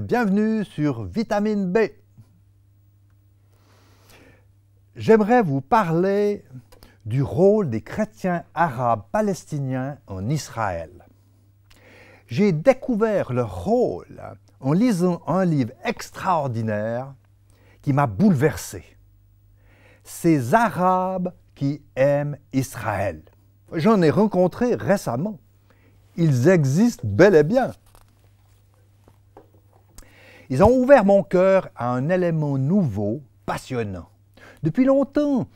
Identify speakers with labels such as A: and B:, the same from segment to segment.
A: bienvenue sur Vitamine B. J'aimerais vous parler du rôle des chrétiens arabes palestiniens en Israël. J'ai découvert leur rôle en lisant un livre extraordinaire qui m'a bouleversé. Ces Arabes qui aiment Israël. J'en ai rencontré récemment. Ils existent bel et bien. Ils ont ouvert mon cœur à un élément nouveau, passionnant. Depuis longtemps,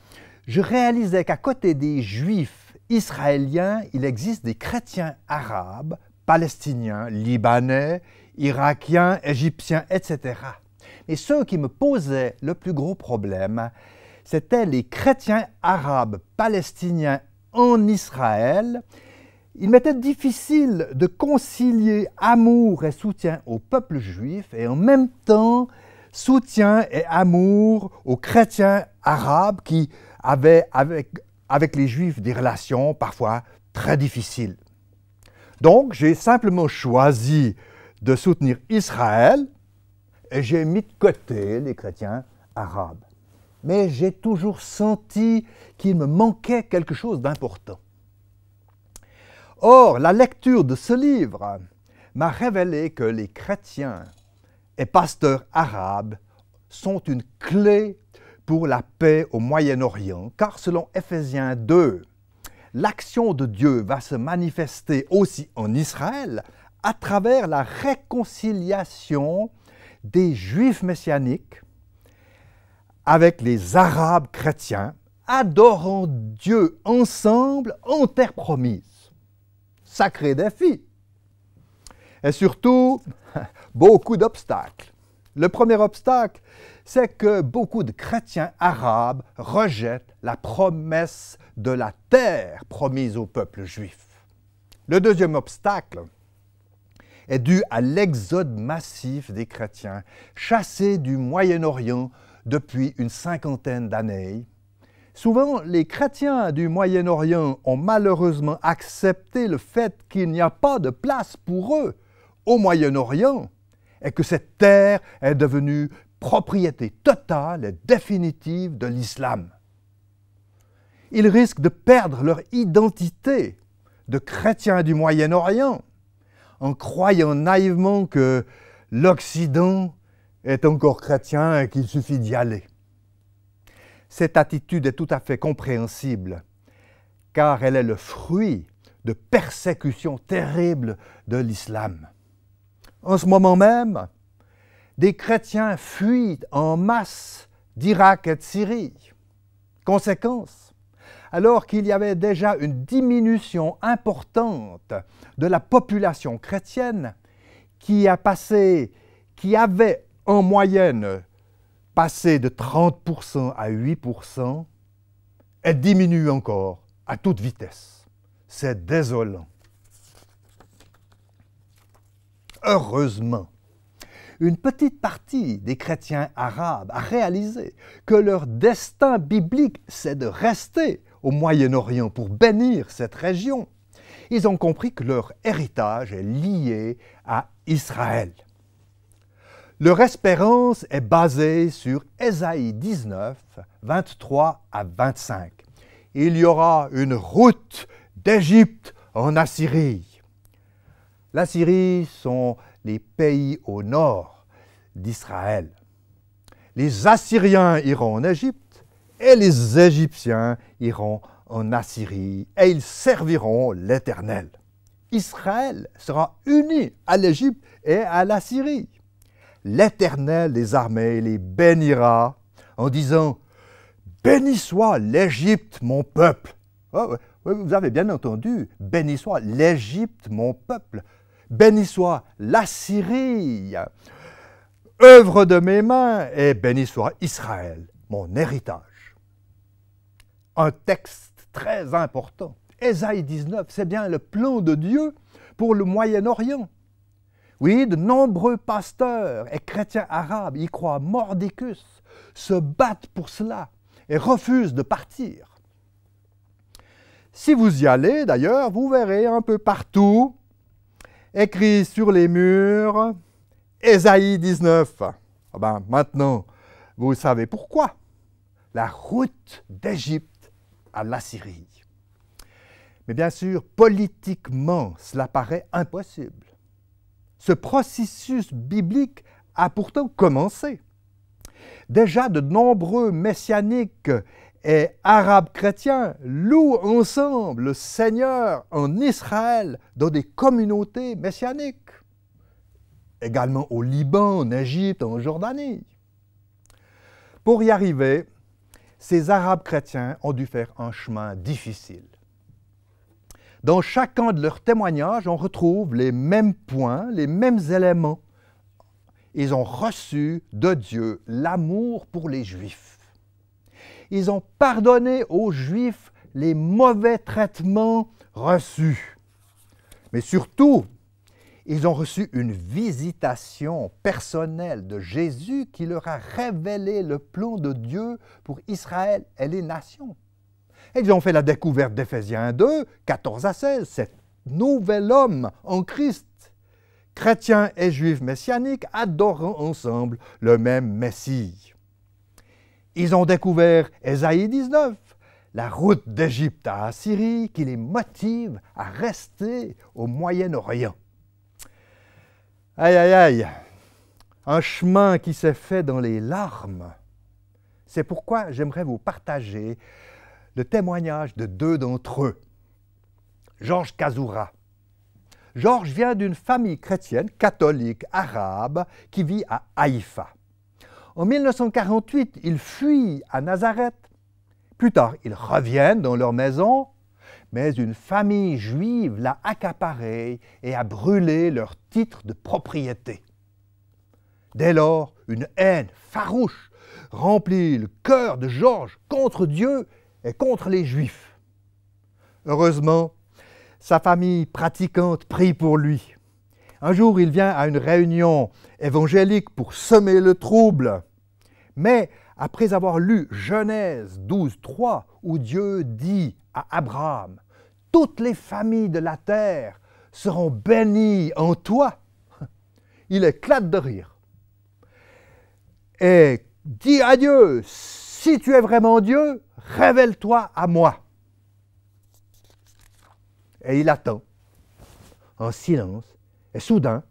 A: je réalisais qu'à côté des Juifs israéliens, il existe des chrétiens arabes, palestiniens, libanais, irakiens, égyptiens, etc. Mais ceux qui me posaient le plus gros problème, c'étaient les chrétiens arabes palestiniens en Israël il m'était difficile de concilier amour et soutien au peuple juif et en même temps soutien et amour aux chrétiens arabes qui avaient avec, les juifs des relations parfois très difficiles. Donc j'ai simplement choisi de soutenir Israël et j'ai mis de côté les chrétiens arabes. Mais j'ai toujours senti qu'il me manquait quelque chose d'important. Or, la lecture de ce livre m'a révélé que les chrétiens et pasteurs arabes sont une clé pour la paix au Moyen-Orient, car selon Ephésiens 2, l'action de Dieu va se manifester aussi en Israël à travers la réconciliation des Juifs messianiques avec les Arabes chrétiens, adorant Dieu ensemble en terre promise sacré défi. Et surtout, beaucoup d'obstacles. Le premier obstacle, c'est que beaucoup de chrétiens arabes rejettent la promesse de la terre promise au peuple juif. Le deuxième obstacle est dû à l'exode massif des chrétiens chassés du Moyen-Orient depuis une cinquantaine d'années Souvent, les chrétiens du Moyen-Orient ont malheureusement accepté le fait qu'il n'y a pas de place pour eux au Moyen-Orient et que cette terre est devenue propriété totale et définitive de l'islam. Ils risquent de perdre leur identité de chrétiens du Moyen-Orient en croyant naïvement que l'Occident est encore chrétien et qu'il suffit d'y aller. Cette attitude est tout à fait compréhensible, car elle est le fruit de persécutions terribles de l'islam. En ce moment même, des chrétiens fuient en masse d'Irak et de Syrie. Conséquence, alors qu'il y avait déjà une diminution importante de la population chrétienne qui a passé, qui avait en moyenne passer de 30% à 8%, elle diminue encore à toute vitesse. C'est désolant. Heureusement, une petite partie des chrétiens arabes a réalisé que leur destin biblique, c'est de rester au Moyen-Orient pour bénir cette région. Ils ont compris que leur héritage est lié à Israël. Leur espérance est basée sur Ésaïe 19, 23 à 25. Il y aura une route d'Égypte en Assyrie. L'Assyrie sont les pays au nord d'Israël. Les Assyriens iront en Égypte et les Égyptiens iront en Assyrie et ils serviront l'Éternel. Israël sera uni à l'Égypte et à l'Assyrie l'Éternel des armées les bénira en disant, Béni soit l'Égypte, mon peuple. Ah vous avez bien entendu, béni soit l'Égypte, mon peuple. Béni soit la Syrie, œuvre de mes mains, et béni soit Israël, mon héritage. Un texte très important. Ésaïe 19, c'est bien le plan de Dieu pour le Moyen-Orient. Oui, de nombreux pasteurs et chrétiens arabes y croient mordicus, se battent pour cela et refusent de partir. Si vous y allez, d'ailleurs, vous verrez un peu partout, écrit sur les murs, Ésaïe 19. Ah ben, maintenant, vous savez pourquoi. La route d'Égypte à l'Assyrie. Mais bien sûr, politiquement, cela paraît impossible. Ce processus biblique a pourtant commencé. Déjà, de nombreux messianiques et arabes chrétiens louent ensemble le Seigneur en Israël dans des communautés messianiques, également au Liban, en Égypte, en Jordanie. Pour y arriver, ces arabes chrétiens ont dû faire un chemin difficile. Dans chacun de leurs témoignages, on retrouve les mêmes points, les mêmes éléments. Ils ont reçu de Dieu l'amour pour les Juifs. Ils ont pardonné aux Juifs les mauvais traitements reçus. Mais surtout, ils ont reçu une visitation personnelle de Jésus qui leur a révélé le plan de Dieu pour Israël et les nations. Ils ont fait la découverte d'Éphésiens 2, 14 à 16, cet nouvel homme en Christ. chrétien et juif messianique, adorant ensemble le même Messie. Ils ont découvert Ésaïe 19, la route d'Égypte à Assyrie qui les motive à rester au Moyen-Orient. Aïe, aïe, aïe, un chemin qui s'est fait dans les larmes. C'est pourquoi j'aimerais vous partager le témoignage de deux d'entre eux. Georges Kazoura. Georges vient d'une famille chrétienne, catholique, arabe, qui vit à Haïfa. En 1948, il fuit à Nazareth. Plus tard, ils reviennent dans leur maison, mais une famille juive l'a accaparé et a brûlé leur titre de propriété. Dès lors, une haine farouche remplit le cœur de Georges contre Dieu contre les Juifs. Heureusement, sa famille pratiquante prie pour lui. Un jour, il vient à une réunion évangélique pour semer le trouble. Mais après avoir lu Genèse 12, 3, où Dieu dit à Abraham, Toutes les familles de la terre seront bénies en toi, il éclate de rire et dit adieu si tu es vraiment Dieu, révèle-toi à moi. Et il attend, en silence, et soudain,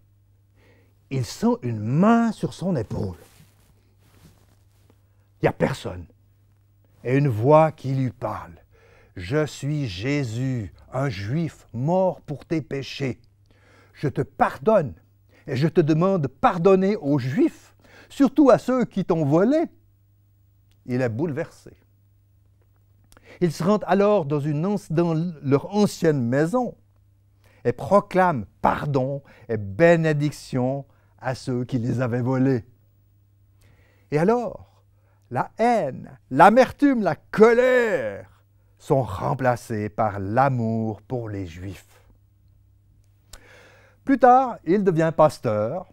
A: il sent une main sur son épaule. Il n'y a personne. Et une voix qui lui parle. Je suis Jésus, un juif mort pour tes péchés. Je te pardonne et je te demande pardonner aux juifs, surtout à ceux qui t'ont volé il est bouleversé. Il se rendent alors dans, une, dans leur ancienne maison et proclame pardon et bénédiction à ceux qui les avaient volés. Et alors, la haine, l'amertume, la colère sont remplacées par l'amour pour les Juifs. Plus tard, il devient pasteur.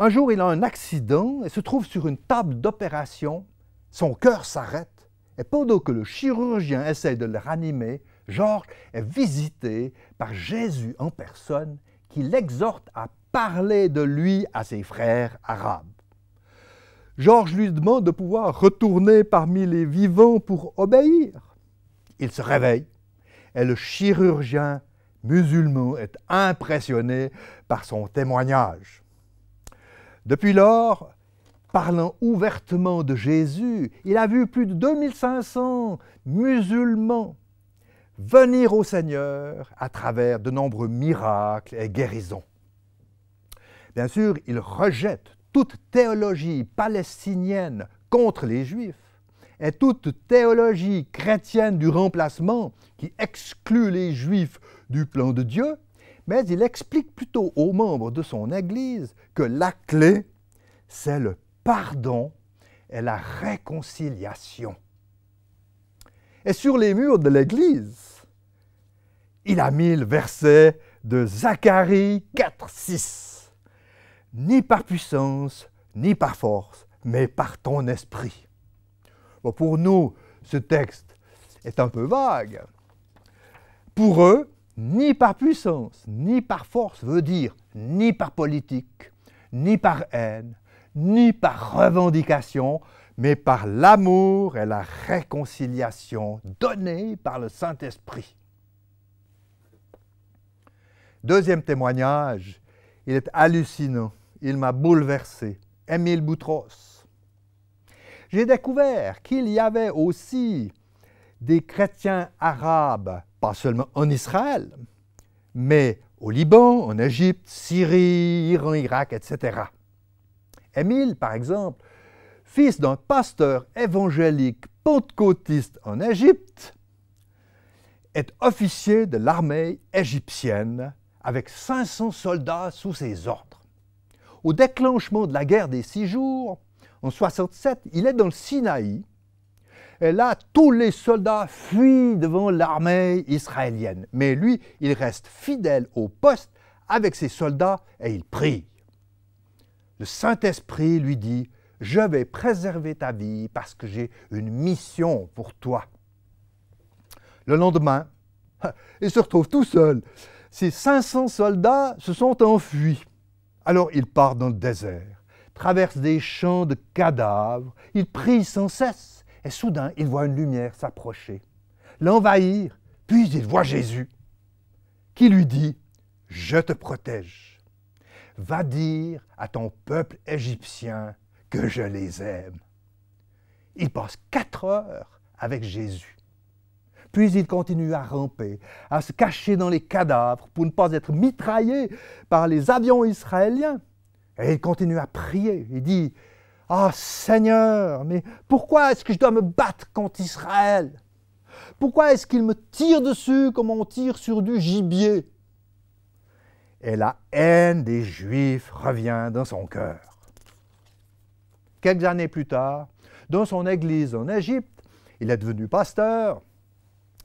A: Un jour, il a un accident et se trouve sur une table d'opération son cœur s'arrête et pendant que le chirurgien essaie de le ranimer, Georges est visité par Jésus en personne qui l'exhorte à parler de lui à ses frères arabes. Georges lui demande de pouvoir retourner parmi les vivants pour obéir. Il se réveille et le chirurgien musulman est impressionné par son témoignage. Depuis lors, parlant ouvertement de Jésus, il a vu plus de 2500 musulmans venir au Seigneur à travers de nombreux miracles et guérisons. Bien sûr, il rejette toute théologie palestinienne contre les Juifs et toute théologie chrétienne du remplacement qui exclut les Juifs du plan de Dieu, mais il explique plutôt aux membres de son Église que la clé, c'est le pardon et la réconciliation. Et sur les murs de l'Église, il a mis le verset de Zacharie 4, 6. Ni par puissance, ni par force, mais par ton esprit. pour nous, ce texte est un peu vague. Pour eux, ni par puissance, ni par force veut dire ni par politique, ni par haine, ni par revendication, mais par l'amour et la réconciliation donnée par le Saint-Esprit. Deuxième témoignage, il est hallucinant, il m'a bouleversé, Émile Boutros. J'ai découvert qu'il y avait aussi des chrétiens arabes, pas seulement en Israël, mais au Liban, en Égypte, Syrie, Iran, Irak, etc. Émile, par exemple, fils d'un pasteur évangélique pentecôtiste en Égypte, est officier de l'armée égyptienne avec 500 soldats sous ses ordres. Au déclenchement de la guerre des six jours, en 67, il est dans le Sinaï. Et là, tous les soldats fuient devant l'armée israélienne. Mais lui, il reste fidèle au poste avec ses soldats et il prie le Saint-Esprit lui dit, je vais préserver ta vie parce que j'ai une mission pour toi. Le lendemain, il se retrouve tout seul. Ses 500 soldats se sont enfuis. Alors il part dans le désert, traverse des champs de cadavres, il prie sans cesse, et soudain il voit une lumière s'approcher, l'envahir, puis il voit Jésus, qui lui dit, je te protège Va dire à ton peuple égyptien que je les aime. Il passe quatre heures avec Jésus. Puis il continue à ramper, à se cacher dans les cadavres pour ne pas être mitraillé par les avions israéliens. Et il continue à prier. Il dit, Ah Seigneur, mais pourquoi est-ce que je dois me battre contre Israël Pourquoi est-ce qu'il me tire dessus comme on tire sur du gibier et la haine des Juifs revient dans son cœur. Quelques années plus tard, dans son église en Égypte, il est devenu pasteur.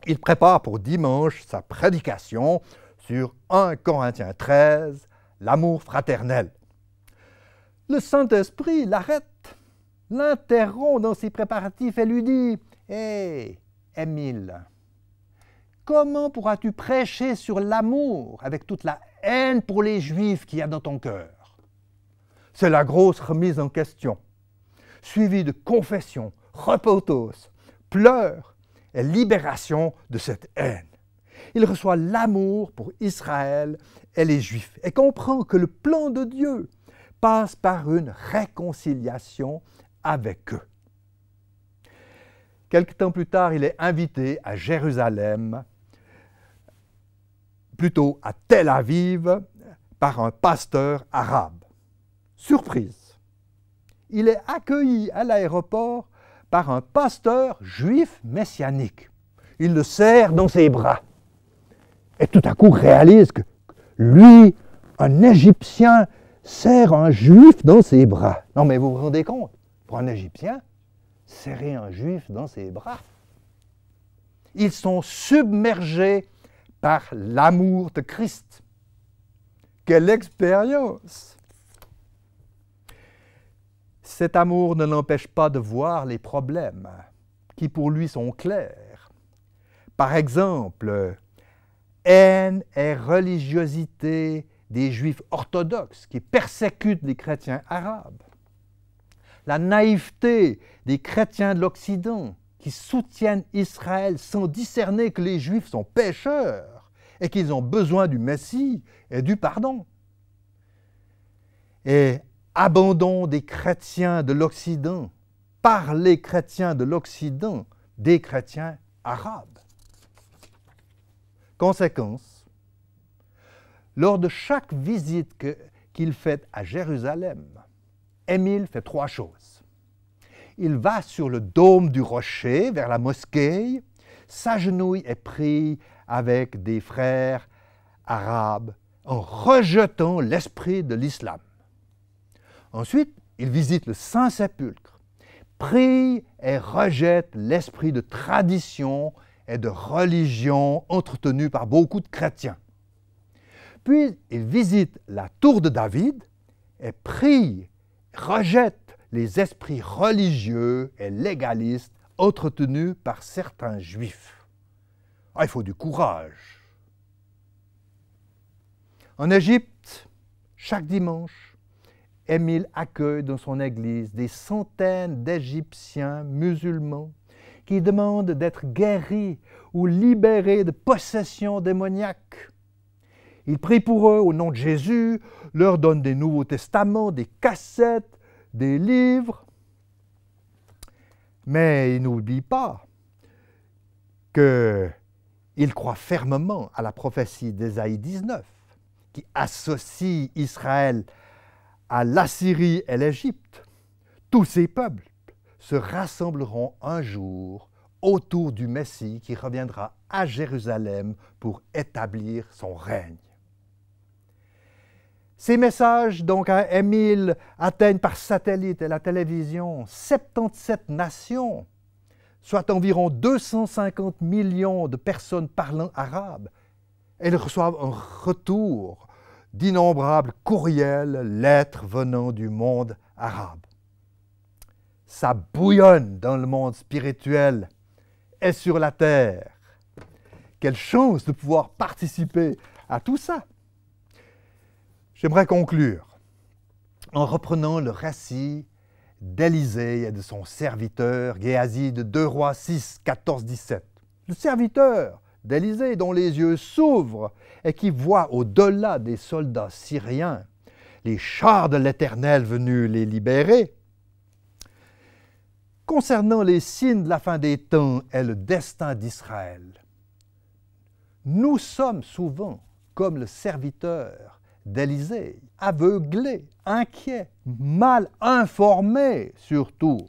A: Il prépare pour dimanche sa prédication sur 1 Corinthiens 13, l'amour fraternel. Le Saint-Esprit l'arrête, l'interrompt dans ses préparatifs et lui dit Hé, Émile, comment pourras-tu prêcher sur l'amour avec toute la haine pour les Juifs qu'il y a dans ton cœur. C'est la grosse remise en question, suivie de confession, repotos, pleurs et libération de cette haine. Il reçoit l'amour pour Israël et les Juifs et comprend que le plan de Dieu passe par une réconciliation avec eux. Quelque temps plus tard, il est invité à Jérusalem plutôt à Tel Aviv, par un pasteur arabe. Surprise. Il est accueilli à l'aéroport par un pasteur juif messianique. Il le serre dans ses bras. Et tout à coup réalise que lui, un Égyptien, serre un juif dans ses bras. Non mais vous vous rendez compte, pour un Égyptien, serrer un juif dans ses bras. Ils sont submergés par l'amour de Christ. Quelle expérience Cet amour ne l'empêche pas de voir les problèmes qui pour lui sont clairs. Par exemple, haine et religiosité des juifs orthodoxes qui persécutent les chrétiens arabes. La naïveté des chrétiens de l'Occident qui soutiennent Israël sans discerner que les juifs sont pécheurs et qu'ils ont besoin du Messie et du pardon. Et abandon des chrétiens de l'Occident, par les chrétiens de l'Occident, des chrétiens arabes. Conséquence, lors de chaque visite qu'il fait à Jérusalem, Émile fait trois choses. Il va sur le dôme du rocher vers la mosquée, s'agenouille et prie avec des frères arabes en oh, rejetant l'esprit de l'islam. Ensuite, il visite le Saint-Sépulcre, prie et rejette l'esprit de tradition et de religion entretenu par beaucoup de chrétiens. Puis il visite la tour de David et prie, rejette les esprits religieux et légalistes entretenus par certains juifs. Ah, il faut du courage. En Égypte, chaque dimanche, Émile accueille dans son église des centaines d'Égyptiens musulmans qui demandent d'être guéris ou libérés de possessions démoniaques. Il prie pour eux au nom de Jésus, leur donne des Nouveaux Testaments, des cassettes, des livres. Mais il n'oublie pas que il croit fermement à la prophétie d'Esaïe 19, qui associe Israël à l'Assyrie et l'Égypte. Tous ces peuples se rassembleront un jour autour du Messie qui reviendra à Jérusalem pour établir son règne. Ces messages, donc, à Émile atteignent par satellite et la télévision 77 nations soit environ 250 millions de personnes parlant arabe. Elles reçoivent un retour d'innombrables courriels, lettres venant du monde arabe. Ça bouillonne dans le monde spirituel et sur la terre. Quelle chance de pouvoir participer à tout ça. J'aimerais conclure en reprenant le récit d'Élisée et de son serviteur Géazide de 2 Rois 6, 14, 17. Le serviteur d'Élisée dont les yeux s'ouvrent et qui voit au-delà des soldats syriens les chars de l'Éternel venus les libérer. Concernant les signes de la fin des temps et le destin d'Israël, nous sommes souvent, comme le serviteur d'Élisée, aveuglés inquiets, mal informés surtout.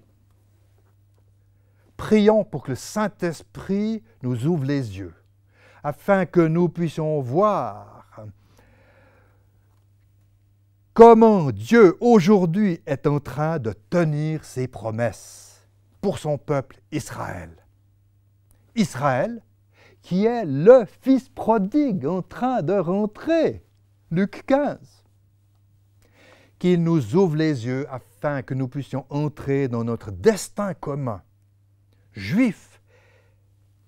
A: Prions pour que le Saint-Esprit nous ouvre les yeux, afin que nous puissions voir comment Dieu aujourd'hui est en train de tenir ses promesses pour son peuple Israël. Israël, qui est le fils prodigue en train de rentrer. Luc 15 qu'il nous ouvre les yeux afin que nous puissions entrer dans notre destin commun. Juifs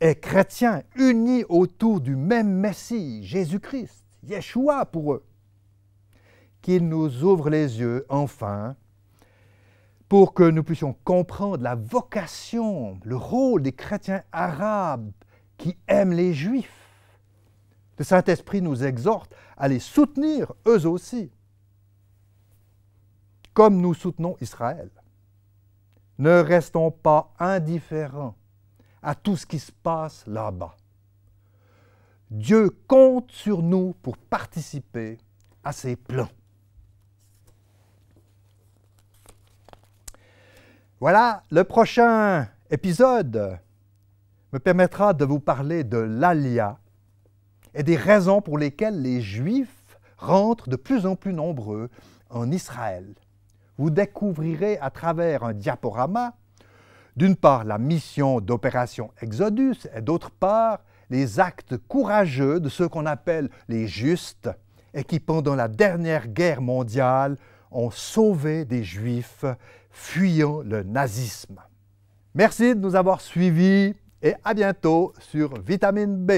A: et chrétiens unis autour du même Messie, Jésus-Christ, Yeshua pour eux. Qu'il nous ouvre les yeux enfin pour que nous puissions comprendre la vocation, le rôle des chrétiens arabes qui aiment les Juifs. Le Saint-Esprit nous exhorte à les soutenir eux aussi comme nous soutenons Israël. Ne restons pas indifférents à tout ce qui se passe là-bas. Dieu compte sur nous pour participer à ses plans. Voilà, le prochain épisode me permettra de vous parler de l'Alia et des raisons pour lesquelles les Juifs rentrent de plus en plus nombreux en Israël vous découvrirez à travers un diaporama, d'une part la mission d'opération Exodus et d'autre part les actes courageux de ceux qu'on appelle les justes et qui pendant la dernière guerre mondiale ont sauvé des Juifs fuyant le nazisme. Merci de nous avoir suivis et à bientôt sur Vitamine B.